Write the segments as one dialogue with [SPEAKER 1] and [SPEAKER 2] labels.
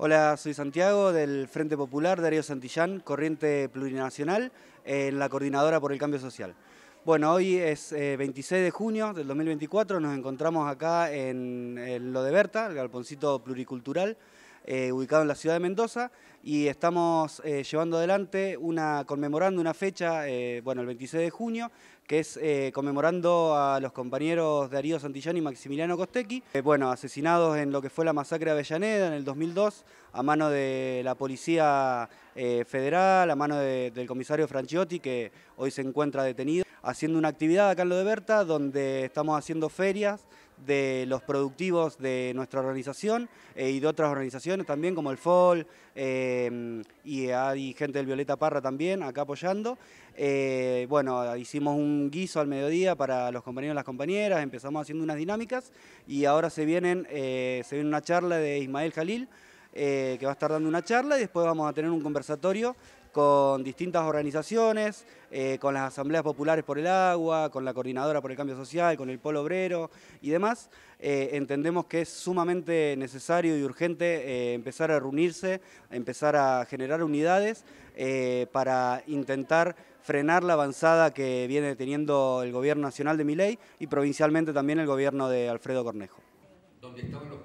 [SPEAKER 1] Hola, soy Santiago del Frente Popular Darío Santillán, Corriente Plurinacional, en la Coordinadora por el Cambio Social. Bueno, hoy es 26 eh, de junio del 2024, nos encontramos acá en Lo de Berta, el galponcito pluricultural, eh, ubicado en la ciudad de Mendoza, y estamos eh, llevando adelante una, conmemorando una fecha, eh, bueno, el 26 de junio, que es conmemorando a los compañeros Darío Santillán y Maximiliano Costecchi, bueno, asesinados en lo que fue la masacre de Avellaneda en el 2002, a mano de la policía federal, a mano del comisario Franciotti, que hoy se encuentra detenido, haciendo una actividad acá en Lo de Berta, donde estamos haciendo ferias, de los productivos de nuestra organización eh, y de otras organizaciones también, como el FOL, eh, y gente del Violeta Parra también acá apoyando. Eh, bueno, hicimos un guiso al mediodía para los compañeros y las compañeras, empezamos haciendo unas dinámicas y ahora se, vienen, se viene una charla de Ismael Jalil, que va a estar dando una charla y después vamos a tener un conversatorio con distintas organizaciones, eh, con las asambleas populares por el agua, con la coordinadora por el cambio social, con el polo obrero y demás, eh, entendemos que es sumamente necesario y urgente eh, empezar a reunirse, empezar a generar unidades para intentar frenar la avanzada que viene teniendo el gobierno nacional de Miley y provincialmente también el gobierno de Alfredo Cornejo.
[SPEAKER 2] ¿Dónde los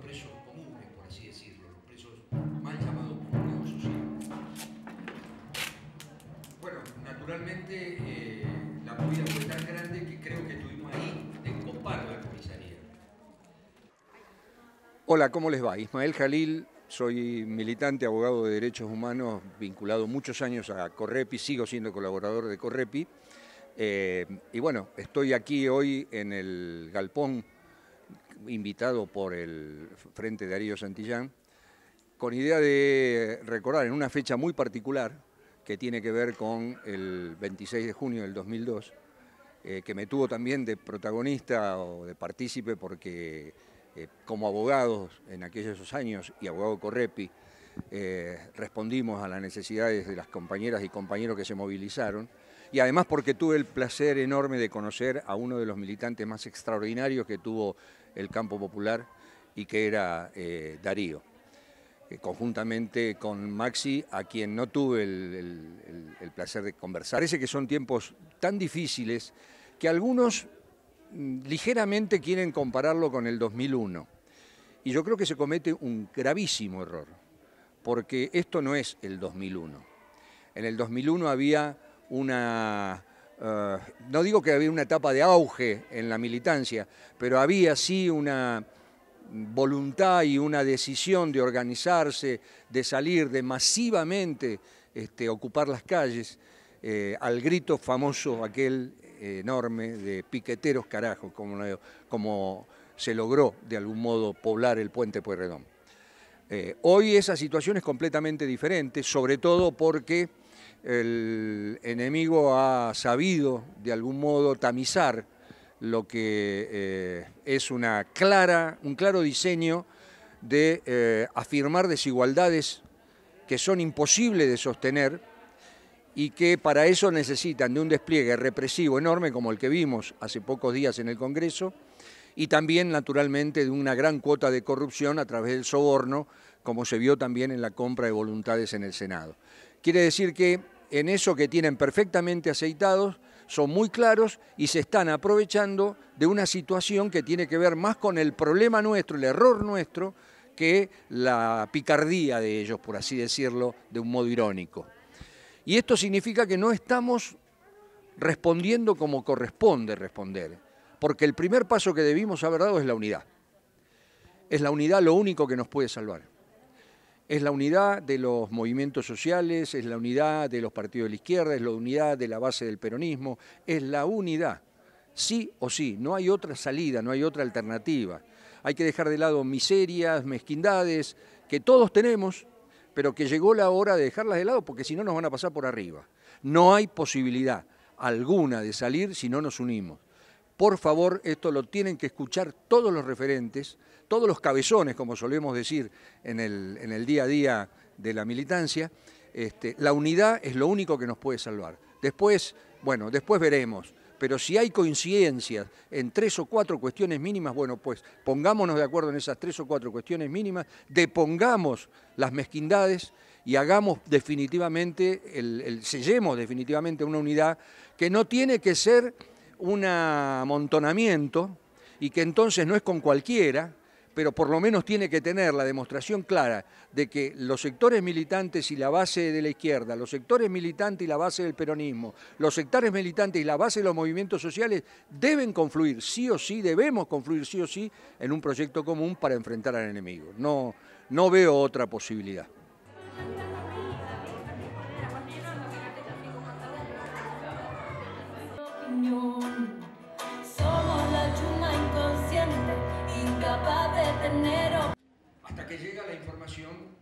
[SPEAKER 2] naturalmente eh, la movida fue tan grande que creo que tuvimos ahí de copar la comisaría. Hola, ¿cómo les va? Ismael Jalil, soy militante, abogado de derechos humanos, vinculado muchos años a Correpi, sigo siendo colaborador de Correpi. Eh, y bueno, estoy aquí hoy en el galpón, invitado por el Frente de Darío Santillán, con idea de recordar en una fecha muy particular, que tiene que ver con el 26 de junio del 2002, eh, que me tuvo también de protagonista o de partícipe porque eh, como abogados en aquellos años y abogado Correpi, eh, respondimos a las necesidades de las compañeras y compañeros que se movilizaron y además porque tuve el placer enorme de conocer a uno de los militantes más extraordinarios que tuvo el campo popular y que era Darío. Eh, conjuntamente con Maxi, a quien no tuve el, placer de conversar. Parece que son tiempos tan difíciles que algunos mm, ligeramente quieren compararlo con el 2001. Y yo creo que se comete un gravísimo error, porque esto no es el 2001. En el 2001 había una... Eh, no digo que había una etapa de auge en la militancia, pero había sí una voluntad y una decisión de organizarse, de salir, de masivamente este, ocupar las calles, eh, al grito famoso aquel enorme de piqueteros carajos como, se logró de algún modo poblar el puente Pueyrredón. Eh, hoy esa situación es completamente diferente, sobre todo porque el enemigo ha sabido de algún modo tamizar lo que eh, es una clara, un claro diseño de eh, afirmar desigualdades que son imposibles de sostener y que para eso necesitan de un despliegue represivo enorme como el que vimos hace pocos días en el Congreso y también naturalmente de una gran cuota de corrupción a través del soborno como se vio también en la compra de voluntades en el Senado. Quiere decir que en eso que tienen perfectamente aceitados, son muy claros y se están aprovechando de una situación que tiene que ver más con el problema nuestro, el error nuestro, que la picardía de ellos, por así decirlo, de un modo irónico. Y esto significa que no estamos respondiendo como corresponde responder, porque el primer paso que debimos haber dado es la unidad. Es la unidad lo único que nos puede salvar es la unidad de los movimientos sociales, es la unidad de los partidos de la izquierda, es la unidad de la base del peronismo, es la unidad, sí o sí, no hay otra salida, no hay otra alternativa. Hay que dejar de lado miserias, mezquindades, que todos tenemos, pero que llegó la hora de dejarlas de lado porque si no nos van a pasar por arriba. No hay posibilidad alguna de salir si no nos unimos. Por favor, esto lo tienen que escuchar todos los referentes, todos los cabezones, como solemos decir en el, día a día de la militancia. Este, la unidad es lo único que nos puede salvar. Después, bueno, después veremos. Pero si hay coincidencias en tres o cuatro cuestiones mínimas, bueno, pues pongámonos de acuerdo en esas tres o cuatro cuestiones mínimas, depongamos las mezquindades y hagamos definitivamente, sellemos definitivamente una unidad que no tiene que ser un amontonamiento y que entonces no es con cualquiera, pero por lo menos tiene que tener la demostración clara de que los sectores militantes y la base de la izquierda, los sectores militantes y la base del peronismo, los sectores militantes y la base de los movimientos sociales deben confluir, sí o sí, debemos confluir sí o sí en un proyecto común para enfrentar al enemigo. No, no veo otra posibilidad. información